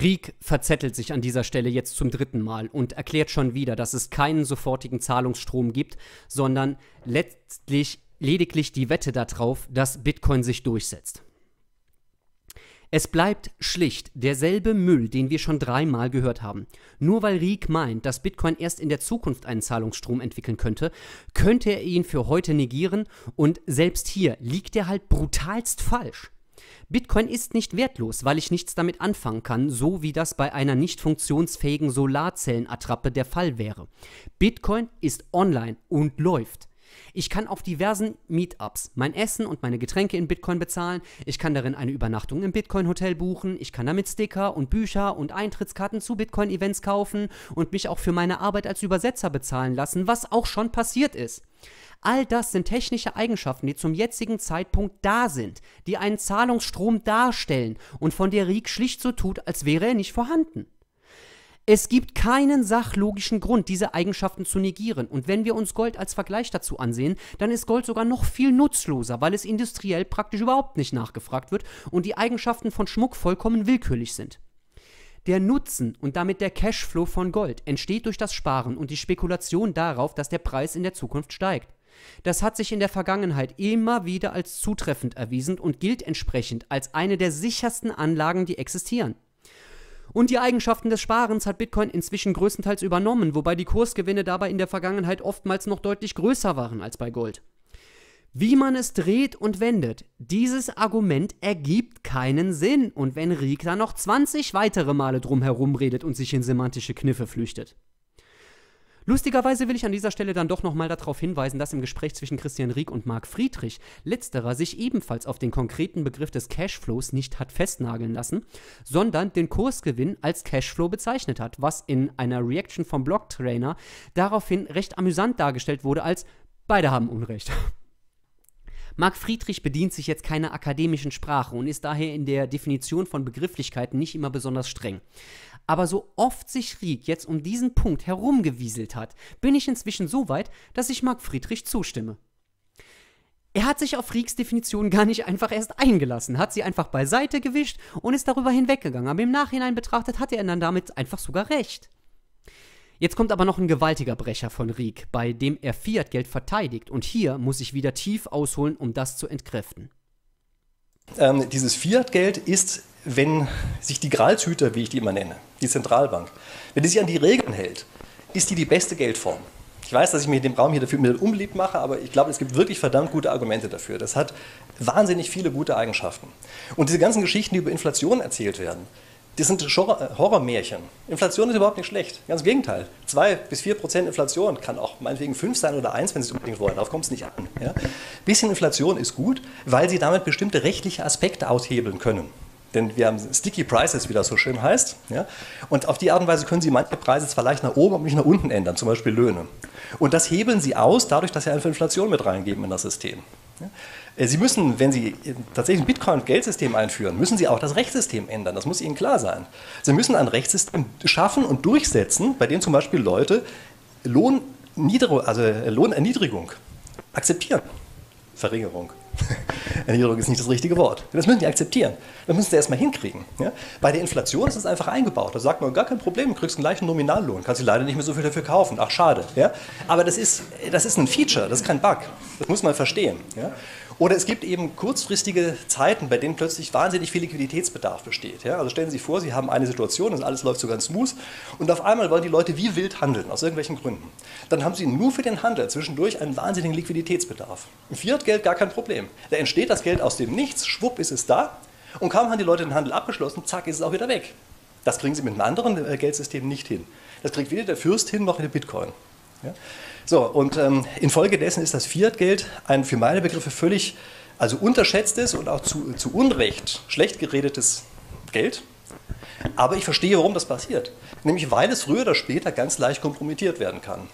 Riek verzettelt sich an dieser Stelle jetzt zum dritten Mal und erklärt schon wieder, dass es keinen sofortigen Zahlungsstrom gibt, sondern letztlich lediglich die Wette darauf, dass Bitcoin sich durchsetzt. Es bleibt schlicht derselbe Müll, den wir schon dreimal gehört haben. Nur weil Riek meint, dass Bitcoin erst in der Zukunft einen Zahlungsstrom entwickeln könnte, könnte er ihn für heute negieren und selbst hier liegt er halt brutalst falsch. Bitcoin ist nicht wertlos, weil ich nichts damit anfangen kann, so wie das bei einer nicht funktionsfähigen Solarzellenattrappe der Fall wäre. Bitcoin ist online und läuft. Ich kann auf diversen Meetups mein Essen und meine Getränke in Bitcoin bezahlen. Ich kann darin eine Übernachtung im Bitcoin-Hotel buchen. Ich kann damit Sticker und Bücher und Eintrittskarten zu Bitcoin-Events kaufen und mich auch für meine Arbeit als Übersetzer bezahlen lassen, was auch schon passiert ist. All das sind technische Eigenschaften, die zum jetzigen Zeitpunkt da sind, die einen Zahlungsstrom darstellen und von der Rieg schlicht so tut, als wäre er nicht vorhanden. Es gibt keinen sachlogischen Grund, diese Eigenschaften zu negieren. Und wenn wir uns Gold als Vergleich dazu ansehen, dann ist Gold sogar noch viel nutzloser, weil es industriell praktisch überhaupt nicht nachgefragt wird und die Eigenschaften von Schmuck vollkommen willkürlich sind. Der Nutzen und damit der Cashflow von Gold entsteht durch das Sparen und die Spekulation darauf, dass der Preis in der Zukunft steigt. Das hat sich in der Vergangenheit immer wieder als zutreffend erwiesen und gilt entsprechend als eine der sichersten Anlagen, die existieren. Und die Eigenschaften des Sparens hat Bitcoin inzwischen größtenteils übernommen, wobei die Kursgewinne dabei in der Vergangenheit oftmals noch deutlich größer waren als bei Gold. Wie man es dreht und wendet, dieses Argument ergibt keinen Sinn. Und wenn Riek da noch 20 weitere Male drum herum redet und sich in semantische Kniffe flüchtet. Lustigerweise will ich an dieser Stelle dann doch nochmal darauf hinweisen, dass im Gespräch zwischen Christian Rieck und Marc Friedrich letzterer sich ebenfalls auf den konkreten Begriff des Cashflows nicht hat festnageln lassen, sondern den Kursgewinn als Cashflow bezeichnet hat, was in einer Reaction vom Blog-Trainer daraufhin recht amüsant dargestellt wurde als beide haben Unrecht. Marc Friedrich bedient sich jetzt keiner akademischen Sprache und ist daher in der Definition von Begrifflichkeiten nicht immer besonders streng. Aber so oft sich Riek jetzt um diesen Punkt herumgewieselt hat, bin ich inzwischen so weit, dass ich Marc Friedrich zustimme. Er hat sich auf Rieks Definition gar nicht einfach erst eingelassen, hat sie einfach beiseite gewischt und ist darüber hinweggegangen. Aber im Nachhinein betrachtet hatte er dann damit einfach sogar recht. Jetzt kommt aber noch ein gewaltiger Brecher von Riek, bei dem er Fiat-Geld verteidigt. Und hier muss ich wieder tief ausholen, um das zu entkräften. Ähm, dieses Fiat-Geld ist wenn sich die Gralshüter, wie ich die immer nenne, die Zentralbank, wenn die sich an die Regeln hält, ist die die beste Geldform. Ich weiß, dass ich mich in dem Raum hier dafür unbeliebt mache, aber ich glaube, es gibt wirklich verdammt gute Argumente dafür. Das hat wahnsinnig viele gute Eigenschaften. Und diese ganzen Geschichten, die über Inflation erzählt werden, das sind äh, Horrormärchen. Inflation ist überhaupt nicht schlecht. Ganz im Gegenteil. 2 bis 4 Prozent Inflation kann auch meinetwegen 5 sein oder 1, wenn Sie es unbedingt wollen. Darauf kommt es nicht an. Ja? Bisschen Inflation ist gut, weil Sie damit bestimmte rechtliche Aspekte aushebeln können. Denn wir haben Sticky Prices, wie das so schön heißt. Ja? Und auf die Art und Weise können Sie manche Preise zwar leicht nach oben, aber nicht nach unten ändern, zum Beispiel Löhne. Und das hebeln Sie aus, dadurch, dass Sie einfach Inflation mit reingeben in das System. Ja? Äh, Sie müssen, wenn Sie tatsächlich ein Bitcoin-Geldsystem einführen, müssen Sie auch das Rechtssystem ändern. Das muss Ihnen klar sein. Sie müssen ein Rechtssystem schaffen und durchsetzen, bei dem zum Beispiel Leute Lohn, also äh, Lohnerniedrigung akzeptieren. Verringerung. Erniedrigung ist nicht das richtige Wort. Das müssen die akzeptieren. Das müssen sie erstmal hinkriegen. Ja? Bei der Inflation ist es einfach eingebaut. Da sagt man, gar kein Problem, du kriegst einen gleichen Nominallohn, kannst dir leider nicht mehr so viel dafür kaufen. Ach, schade. Ja? Aber das ist, das ist ein Feature, das ist kein Bug. Das muss man verstehen. Ja? Oder es gibt eben kurzfristige Zeiten, bei denen plötzlich wahnsinnig viel Liquiditätsbedarf besteht. Ja? Also stellen Sie sich vor, Sie haben eine Situation, das alles läuft so ganz smooth und auf einmal wollen die Leute wie wild handeln, aus irgendwelchen Gründen. Dann haben Sie nur für den Handel zwischendurch einen wahnsinnigen Liquiditätsbedarf. Im Fiat-Geld gar kein Problem. Da entsteht das Geld aus dem Nichts, schwupp ist es da und kaum haben die Leute den Handel abgeschlossen, zack, ist es auch wieder weg. Das kriegen Sie mit einem anderen äh, Geldsystem nicht hin. Das kriegt weder der Fürst hin noch der Bitcoin. Ja? So, und ähm, infolgedessen ist das Fiat-Geld ein für meine Begriffe völlig, also unterschätztes und auch zu, zu Unrecht schlecht geredetes Geld. Aber ich verstehe, warum das passiert. Nämlich, weil es früher oder später ganz leicht kompromittiert werden kann.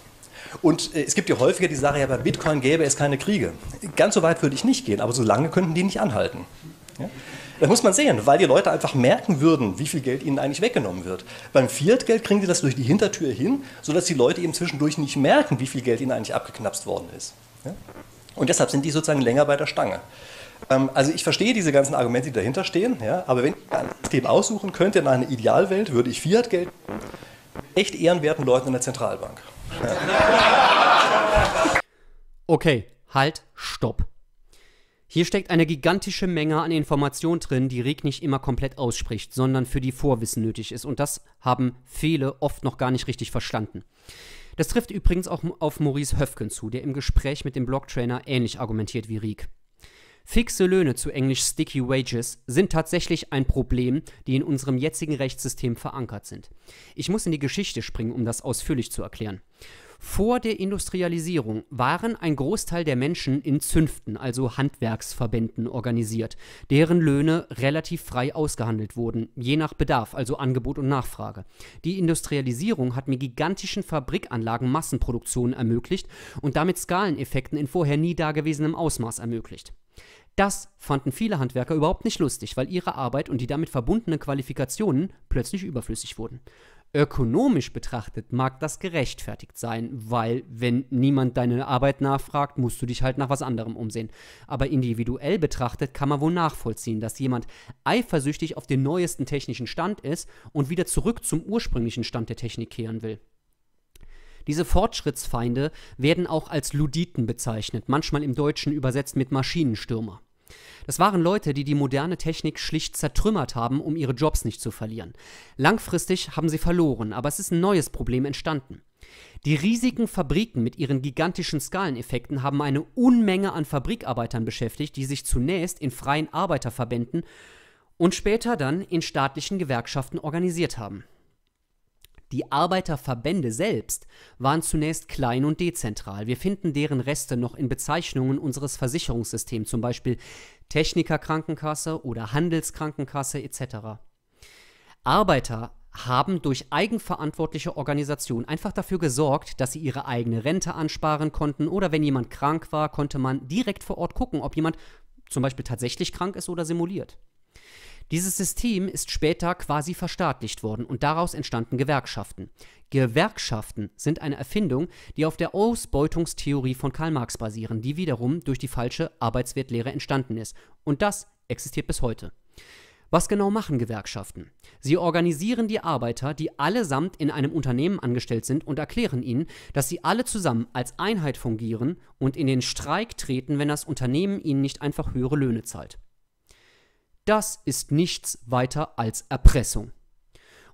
Und äh, es gibt ja häufiger die Sache, ja, bei Bitcoin gäbe es keine Kriege. Ganz so weit würde ich nicht gehen, aber so lange könnten die nicht anhalten. Ja? Da muss man sehen, weil die Leute einfach merken würden, wie viel Geld ihnen eigentlich weggenommen wird. Beim Fiat-Geld kriegen sie das durch die Hintertür hin, sodass die Leute eben zwischendurch nicht merken, wie viel Geld ihnen eigentlich abgeknapst worden ist. Und deshalb sind die sozusagen länger bei der Stange. Ähm, also ich verstehe diese ganzen Argumente, die dahinter stehen, ja? aber wenn ich ein System aussuchen könnte in einer Idealwelt, würde ich Fiat-Geld echt ehrenwerten Leuten in der Zentralbank. Ja. Okay, halt, stopp. Hier steckt eine gigantische Menge an Informationen drin, die Reg nicht immer komplett ausspricht, sondern für die Vorwissen nötig ist. Und das haben viele oft noch gar nicht richtig verstanden. Das trifft übrigens auch auf Maurice Höfken zu, der im Gespräch mit dem Blocktrainer ähnlich argumentiert wie Rieck. Fixe Löhne zu englisch Sticky Wages sind tatsächlich ein Problem, die in unserem jetzigen Rechtssystem verankert sind. Ich muss in die Geschichte springen, um das ausführlich zu erklären. Vor der Industrialisierung waren ein Großteil der Menschen in Zünften, also Handwerksverbänden, organisiert, deren Löhne relativ frei ausgehandelt wurden, je nach Bedarf, also Angebot und Nachfrage. Die Industrialisierung hat mit gigantischen Fabrikanlagen Massenproduktionen ermöglicht und damit Skaleneffekten in vorher nie dagewesenem Ausmaß ermöglicht. Das fanden viele Handwerker überhaupt nicht lustig, weil ihre Arbeit und die damit verbundenen Qualifikationen plötzlich überflüssig wurden. Ökonomisch betrachtet mag das gerechtfertigt sein, weil wenn niemand deine Arbeit nachfragt, musst du dich halt nach was anderem umsehen. Aber individuell betrachtet kann man wohl nachvollziehen, dass jemand eifersüchtig auf den neuesten technischen Stand ist und wieder zurück zum ursprünglichen Stand der Technik kehren will. Diese Fortschrittsfeinde werden auch als Luditen bezeichnet, manchmal im Deutschen übersetzt mit Maschinenstürmer. Das waren Leute, die die moderne Technik schlicht zertrümmert haben, um ihre Jobs nicht zu verlieren. Langfristig haben sie verloren, aber es ist ein neues Problem entstanden. Die riesigen Fabriken mit ihren gigantischen Skaleneffekten haben eine Unmenge an Fabrikarbeitern beschäftigt, die sich zunächst in freien Arbeiterverbänden und später dann in staatlichen Gewerkschaften organisiert haben. Die Arbeiterverbände selbst waren zunächst klein und dezentral. Wir finden deren Reste noch in Bezeichnungen unseres Versicherungssystems, zum Beispiel Technikerkrankenkasse oder Handelskrankenkasse etc. Arbeiter haben durch eigenverantwortliche Organisation einfach dafür gesorgt, dass sie ihre eigene Rente ansparen konnten oder wenn jemand krank war, konnte man direkt vor Ort gucken, ob jemand zum Beispiel tatsächlich krank ist oder simuliert. Dieses System ist später quasi verstaatlicht worden und daraus entstanden Gewerkschaften. Gewerkschaften sind eine Erfindung, die auf der Ausbeutungstheorie von Karl Marx basieren, die wiederum durch die falsche Arbeitswertlehre entstanden ist. Und das existiert bis heute. Was genau machen Gewerkschaften? Sie organisieren die Arbeiter, die allesamt in einem Unternehmen angestellt sind, und erklären ihnen, dass sie alle zusammen als Einheit fungieren und in den Streik treten, wenn das Unternehmen ihnen nicht einfach höhere Löhne zahlt. Das ist nichts weiter als Erpressung.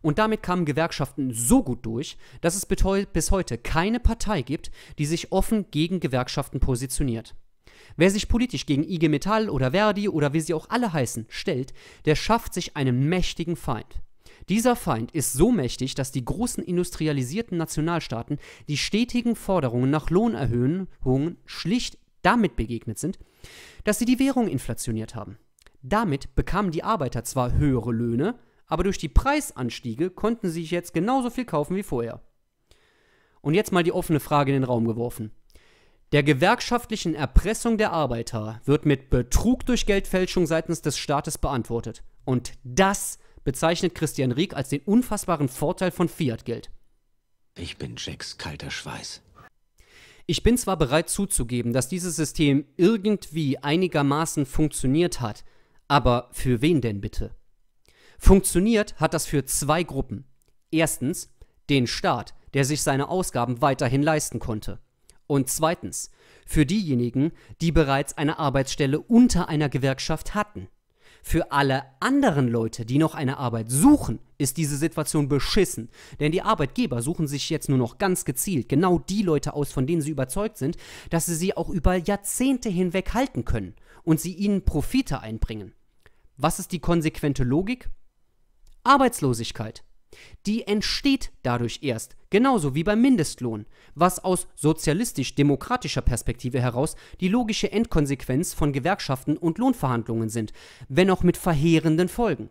Und damit kamen Gewerkschaften so gut durch, dass es bis heute keine Partei gibt, die sich offen gegen Gewerkschaften positioniert. Wer sich politisch gegen IG Metall oder Verdi oder wie sie auch alle heißen stellt, der schafft sich einen mächtigen Feind. Dieser Feind ist so mächtig, dass die großen industrialisierten Nationalstaaten die stetigen Forderungen nach Lohnerhöhungen schlicht damit begegnet sind, dass sie die Währung inflationiert haben. Damit bekamen die Arbeiter zwar höhere Löhne, aber durch die Preisanstiege konnten sie sich jetzt genauso viel kaufen wie vorher. Und jetzt mal die offene Frage in den Raum geworfen. Der gewerkschaftlichen Erpressung der Arbeiter wird mit Betrug durch Geldfälschung seitens des Staates beantwortet. Und das bezeichnet Christian Rieck als den unfassbaren Vorteil von Fiat-Geld. Ich bin Jacks kalter Schweiß. Ich bin zwar bereit zuzugeben, dass dieses System irgendwie einigermaßen funktioniert hat, aber für wen denn bitte? Funktioniert hat das für zwei Gruppen. Erstens den Staat, der sich seine Ausgaben weiterhin leisten konnte. Und zweitens für diejenigen, die bereits eine Arbeitsstelle unter einer Gewerkschaft hatten. Für alle anderen Leute, die noch eine Arbeit suchen, ist diese Situation beschissen. Denn die Arbeitgeber suchen sich jetzt nur noch ganz gezielt genau die Leute aus, von denen sie überzeugt sind, dass sie sie auch über Jahrzehnte hinweg halten können und sie ihnen Profite einbringen. Was ist die konsequente Logik? Arbeitslosigkeit. Die entsteht dadurch erst, genauso wie beim Mindestlohn, was aus sozialistisch-demokratischer Perspektive heraus die logische Endkonsequenz von Gewerkschaften und Lohnverhandlungen sind, wenn auch mit verheerenden Folgen.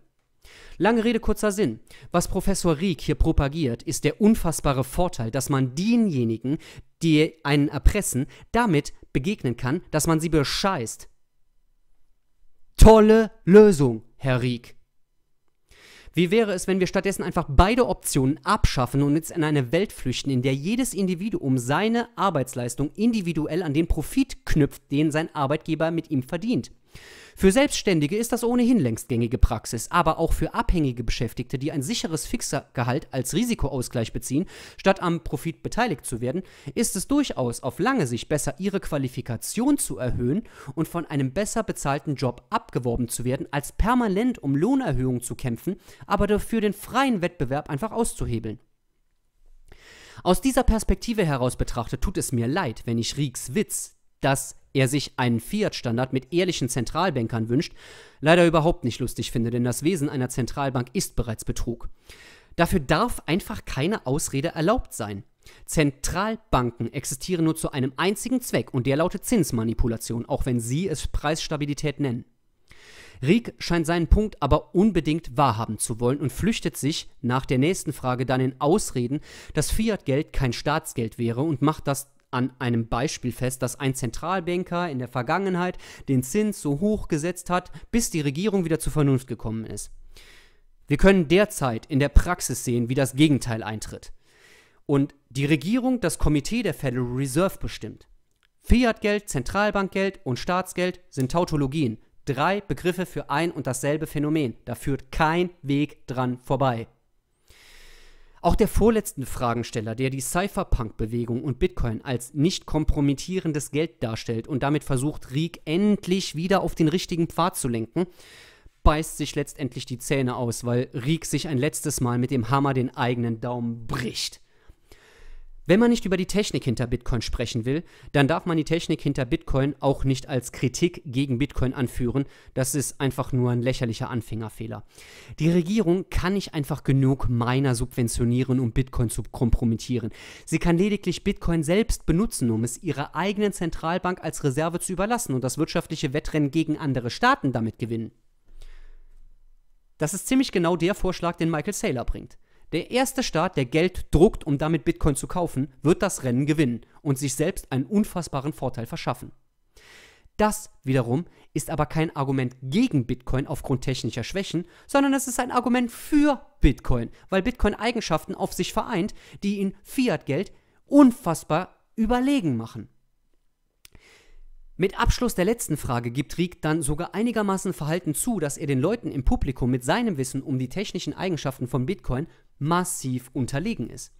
Lange Rede, kurzer Sinn. Was Professor Rieck hier propagiert, ist der unfassbare Vorteil, dass man denjenigen, die einen erpressen, damit begegnen kann, dass man sie bescheißt, tolle Lösung, Herr Rieck. Wie wäre es, wenn wir stattdessen einfach beide Optionen abschaffen und jetzt in eine Welt flüchten, in der jedes Individuum seine Arbeitsleistung individuell an den Profit knüpft, den sein Arbeitgeber mit ihm verdient? Für Selbstständige ist das ohnehin längst gängige Praxis, aber auch für abhängige Beschäftigte, die ein sicheres Fixergehalt als Risikoausgleich beziehen, statt am Profit beteiligt zu werden, ist es durchaus auf lange Sicht besser, ihre Qualifikation zu erhöhen und von einem besser bezahlten Job abgeworben zu werden, als permanent um Lohnerhöhungen zu kämpfen, aber dafür den freien Wettbewerb einfach auszuhebeln. Aus dieser Perspektive heraus betrachtet tut es mir leid, wenn ich Rieks Witz, dass er sich einen Fiat-Standard mit ehrlichen Zentralbankern wünscht, leider überhaupt nicht lustig finde, denn das Wesen einer Zentralbank ist bereits Betrug. Dafür darf einfach keine Ausrede erlaubt sein. Zentralbanken existieren nur zu einem einzigen Zweck und der lautet Zinsmanipulation, auch wenn sie es Preisstabilität nennen. Rieck scheint seinen Punkt aber unbedingt wahrhaben zu wollen und flüchtet sich nach der nächsten Frage dann in Ausreden, dass Fiat-Geld kein Staatsgeld wäre und macht das an einem Beispiel fest, dass ein Zentralbanker in der Vergangenheit den Zins so hoch gesetzt hat, bis die Regierung wieder zur Vernunft gekommen ist. Wir können derzeit in der Praxis sehen, wie das Gegenteil eintritt. Und die Regierung das Komitee der Federal Reserve bestimmt. Fiatgeld, Zentralbankgeld und Staatsgeld sind Tautologien. Drei Begriffe für ein und dasselbe Phänomen. Da führt kein Weg dran vorbei. Auch der vorletzten Fragensteller, der die Cypherpunk-Bewegung und Bitcoin als nicht kompromittierendes Geld darstellt und damit versucht, Rieck endlich wieder auf den richtigen Pfad zu lenken, beißt sich letztendlich die Zähne aus, weil Rieck sich ein letztes Mal mit dem Hammer den eigenen Daumen bricht. Wenn man nicht über die Technik hinter Bitcoin sprechen will, dann darf man die Technik hinter Bitcoin auch nicht als Kritik gegen Bitcoin anführen. Das ist einfach nur ein lächerlicher Anfängerfehler. Die Regierung kann nicht einfach genug Miner subventionieren, um Bitcoin zu kompromittieren. Sie kann lediglich Bitcoin selbst benutzen, um es ihrer eigenen Zentralbank als Reserve zu überlassen und das wirtschaftliche Wettrennen gegen andere Staaten damit gewinnen. Das ist ziemlich genau der Vorschlag, den Michael Saylor bringt. Der erste Staat, der Geld druckt, um damit Bitcoin zu kaufen, wird das Rennen gewinnen und sich selbst einen unfassbaren Vorteil verschaffen. Das wiederum ist aber kein Argument gegen Bitcoin aufgrund technischer Schwächen, sondern es ist ein Argument für Bitcoin, weil Bitcoin Eigenschaften auf sich vereint, die ihn Fiat-Geld unfassbar überlegen machen. Mit Abschluss der letzten Frage gibt Rieck dann sogar einigermaßen verhalten zu, dass er den Leuten im Publikum mit seinem Wissen um die technischen Eigenschaften von Bitcoin massiv unterlegen ist.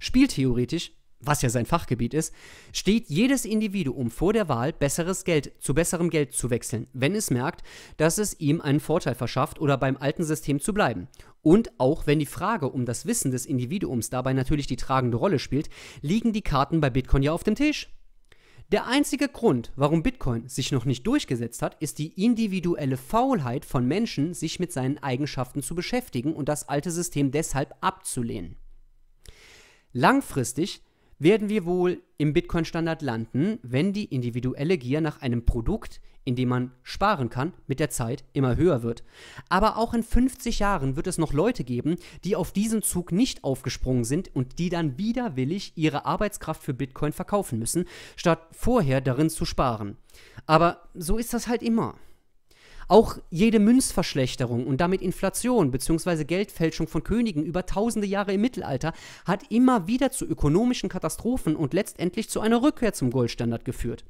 Spieltheoretisch, was ja sein Fachgebiet ist, steht jedes Individuum vor der Wahl, besseres Geld zu besserem Geld zu wechseln, wenn es merkt, dass es ihm einen Vorteil verschafft oder beim alten System zu bleiben. Und auch wenn die Frage um das Wissen des Individuums dabei natürlich die tragende Rolle spielt, liegen die Karten bei Bitcoin ja auf dem Tisch. Der einzige Grund, warum Bitcoin sich noch nicht durchgesetzt hat, ist die individuelle Faulheit von Menschen, sich mit seinen Eigenschaften zu beschäftigen und das alte System deshalb abzulehnen. Langfristig werden wir wohl im Bitcoin-Standard landen, wenn die individuelle Gier nach einem Produkt, in dem man sparen kann, mit der Zeit immer höher wird. Aber auch in 50 Jahren wird es noch Leute geben, die auf diesen Zug nicht aufgesprungen sind und die dann widerwillig ihre Arbeitskraft für Bitcoin verkaufen müssen, statt vorher darin zu sparen. Aber so ist das halt immer. Auch jede Münzverschlechterung und damit Inflation bzw. Geldfälschung von Königen über tausende Jahre im Mittelalter hat immer wieder zu ökonomischen Katastrophen und letztendlich zu einer Rückkehr zum Goldstandard geführt.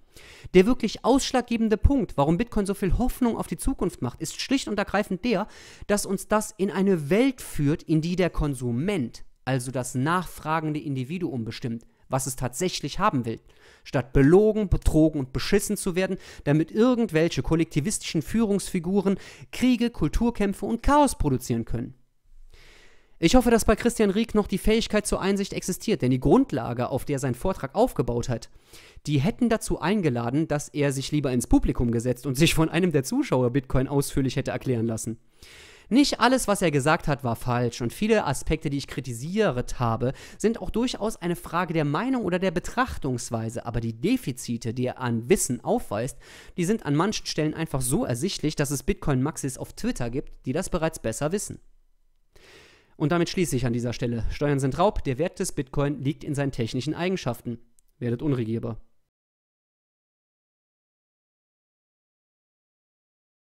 Der wirklich ausschlaggebende Punkt, warum Bitcoin so viel Hoffnung auf die Zukunft macht, ist schlicht und ergreifend der, dass uns das in eine Welt führt, in die der Konsument, also das nachfragende Individuum bestimmt, was es tatsächlich haben will, statt belogen, betrogen und beschissen zu werden, damit irgendwelche kollektivistischen Führungsfiguren Kriege, Kulturkämpfe und Chaos produzieren können. Ich hoffe, dass bei Christian Rieck noch die Fähigkeit zur Einsicht existiert, denn die Grundlage, auf der sein Vortrag aufgebaut hat, die hätten dazu eingeladen, dass er sich lieber ins Publikum gesetzt und sich von einem der Zuschauer Bitcoin ausführlich hätte erklären lassen. Nicht alles, was er gesagt hat, war falsch und viele Aspekte, die ich kritisiert habe, sind auch durchaus eine Frage der Meinung oder der Betrachtungsweise, aber die Defizite, die er an Wissen aufweist, die sind an manchen Stellen einfach so ersichtlich, dass es Bitcoin-Maxis auf Twitter gibt, die das bereits besser wissen. Und damit schließe ich an dieser Stelle. Steuern sind Raub, der Wert des Bitcoin liegt in seinen technischen Eigenschaften. Werdet unregierbar.